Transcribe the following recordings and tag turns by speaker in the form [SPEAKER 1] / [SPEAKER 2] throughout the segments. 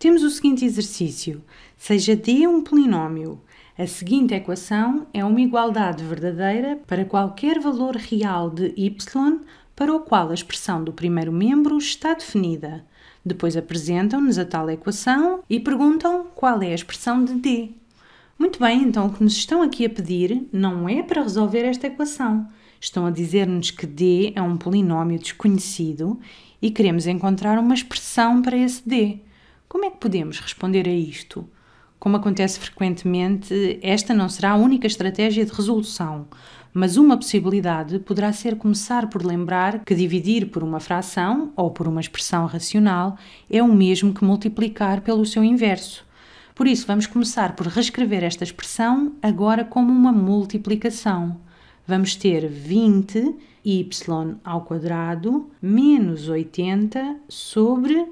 [SPEAKER 1] Temos o seguinte exercício: seja D um polinómio. A seguinte equação é uma igualdade verdadeira para qualquer valor real de y para o qual a expressão do primeiro membro está definida. Depois apresentam-nos a tal equação e perguntam qual é a expressão de D. Muito bem, então o que nos estão aqui a pedir não é para resolver esta equação. Estão a dizer-nos que D é um polinómio desconhecido e queremos encontrar uma expressão para esse D. Como é que podemos responder a isto? Como acontece frequentemente, esta não será a única estratégia de resolução, mas uma possibilidade poderá ser começar por lembrar que dividir por uma fração ou por uma expressão racional é o mesmo que multiplicar pelo seu inverso. Por isso, vamos começar por reescrever esta expressão agora como uma multiplicação. Vamos ter 20 y ao quadrado menos 80 sobre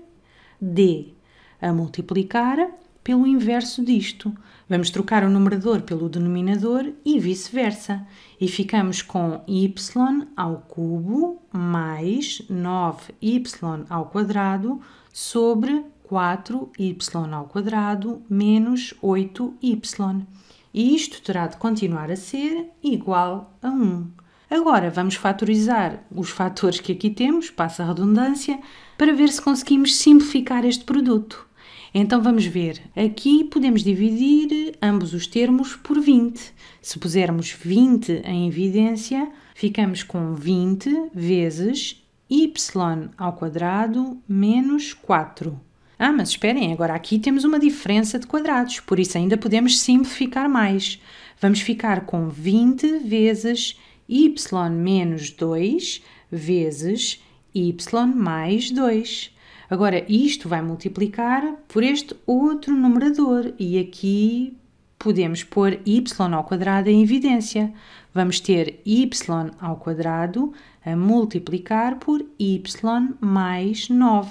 [SPEAKER 1] d a multiplicar pelo inverso disto. Vamos trocar o numerador pelo denominador e vice-versa. E ficamos com y ao cubo mais 9y ao quadrado sobre 4y ao quadrado menos 8y. E isto terá de continuar a ser igual a 1. Agora vamos fatorizar os fatores que aqui temos, passa a redundância, para ver se conseguimos simplificar este produto. Então vamos ver. Aqui podemos dividir ambos os termos por 20. Se pusermos 20 em evidência, ficamos com 20 vezes y ao quadrado menos 4. Ah, mas esperem, agora aqui temos uma diferença de quadrados, por isso ainda podemos simplificar mais. Vamos ficar com 20 vezes y menos 2 vezes y mais 2. Agora, isto vai multiplicar por este outro numerador e aqui podemos pôr y ao quadrado em evidência. Vamos ter y ao quadrado a multiplicar por y mais 9.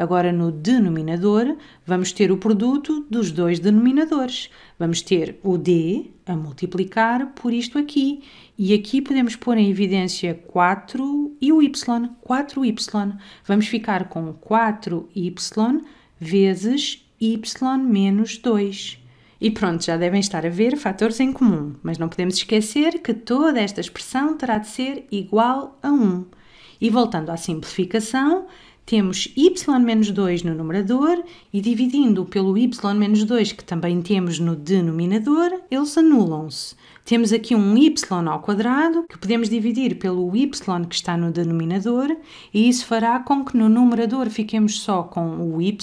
[SPEAKER 1] Agora, no denominador, vamos ter o produto dos dois denominadores. Vamos ter o D a multiplicar por isto aqui. E aqui podemos pôr em evidência 4 e o Y. 4Y. Vamos ficar com 4Y vezes Y menos 2. E pronto, já devem estar a ver fatores em comum, mas não podemos esquecer que toda esta expressão terá de ser igual a 1. E voltando à simplificação, temos y menos 2 no numerador e dividindo pelo y menos 2 que também temos no denominador, eles anulam-se. Temos aqui um y ao quadrado que podemos dividir pelo y que está no denominador e isso fará com que no numerador fiquemos só com o y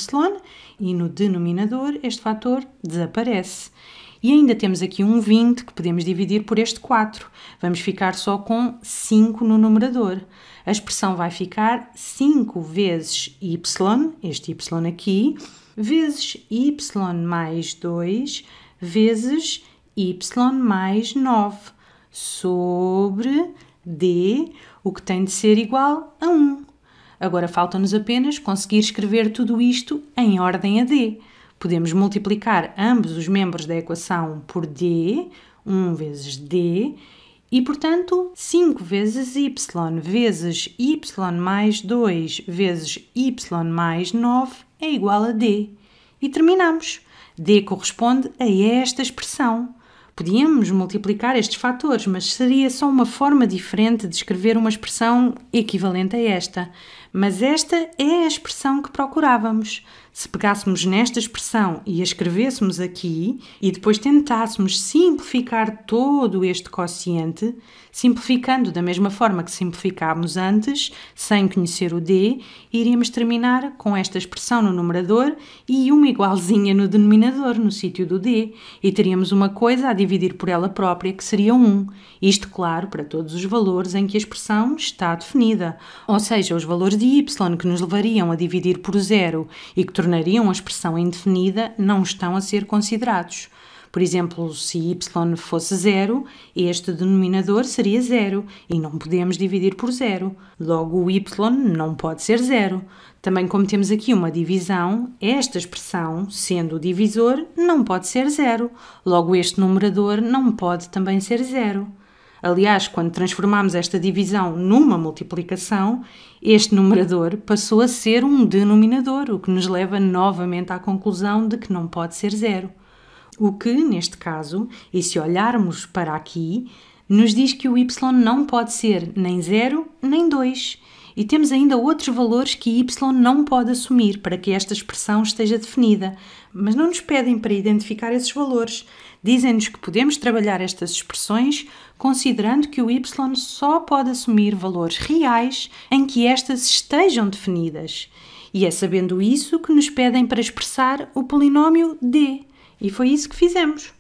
[SPEAKER 1] e no denominador este fator desaparece. E ainda temos aqui um 20 que podemos dividir por este 4. Vamos ficar só com 5 no numerador. A expressão vai ficar 5 vezes y, este y aqui, vezes y mais 2, vezes y mais 9, sobre d, o que tem de ser igual a 1. Agora falta-nos apenas conseguir escrever tudo isto em ordem a d. Podemos multiplicar ambos os membros da equação por d, 1 vezes d, e, portanto, 5 vezes y vezes y mais 2 vezes y mais 9 é igual a d. E terminamos. d corresponde a esta expressão. Podíamos multiplicar estes fatores, mas seria só uma forma diferente de escrever uma expressão equivalente a esta. Mas esta é a expressão que procurávamos. Se pegássemos nesta expressão e a escrevêssemos aqui, e depois tentássemos simplificar todo este quociente, simplificando da mesma forma que simplificámos antes, sem conhecer o D, iríamos terminar com esta expressão no numerador e uma igualzinha no denominador, no sítio do D, e teríamos uma coisa a dividir por ela própria, que seria 1. Isto, claro, para todos os valores em que a expressão está definida, ou seja, os valores de y que nos levariam a dividir por zero e que tornariam a expressão indefinida não estão a ser considerados. Por exemplo, se y fosse zero, este denominador seria zero e não podemos dividir por zero. Logo, o y não pode ser zero. Também, como temos aqui uma divisão, esta expressão, sendo o divisor, não pode ser zero. Logo, este numerador não pode também ser zero. Aliás, quando transformamos esta divisão numa multiplicação, este numerador passou a ser um denominador, o que nos leva novamente à conclusão de que não pode ser zero. O que, neste caso, e se olharmos para aqui, nos diz que o y não pode ser nem zero nem 2 e temos ainda outros valores que y não pode assumir para que esta expressão esteja definida, mas não nos pedem para identificar esses valores. Dizem-nos que podemos trabalhar estas expressões considerando que o y só pode assumir valores reais em que estas estejam definidas. E é sabendo isso que nos pedem para expressar o polinômio d. E foi isso que fizemos.